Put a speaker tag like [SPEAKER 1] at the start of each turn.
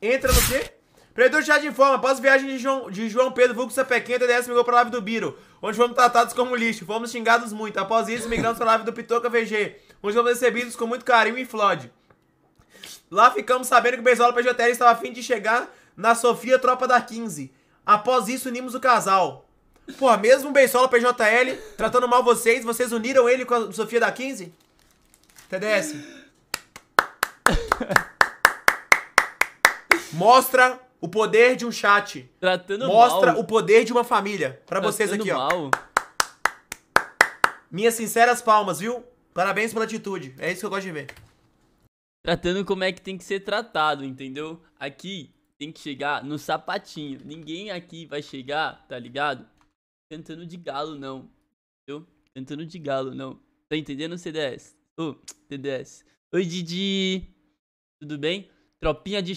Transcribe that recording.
[SPEAKER 1] Entra no quê? Predador de informa, após viagem de João, de João Pedro Vulgo Sapequinha, TDS migrou para a live do Biro, onde fomos tratados como lixo, fomos xingados muito. Após isso, migramos para a live do Pitoca VG, onde fomos recebidos com muito carinho e flood. Lá ficamos sabendo que o Bezola PJL estava afim de chegar na Sofia Tropa da 15. Após isso, unimos o casal. Pô, mesmo o Beisola PJL tratando mal vocês, vocês uniram ele com a Sofia da 15? TDS. Mostra o poder de um chat.
[SPEAKER 2] Tratando Mostra mal. o
[SPEAKER 1] poder de uma família. Pra vocês aqui, mal. ó. Minhas sinceras palmas, viu?
[SPEAKER 2] Parabéns pela atitude. É isso que eu gosto de ver. Tratando como é que tem que ser tratado, entendeu? Aqui tem que chegar no sapatinho. Ninguém aqui vai chegar, tá ligado? Cantando de galo, não. Entendeu? Cantando de galo, não. Tá entendendo, CDS? Ô, oh, CDS. Oi, Didi. Tudo bem? Tropinha de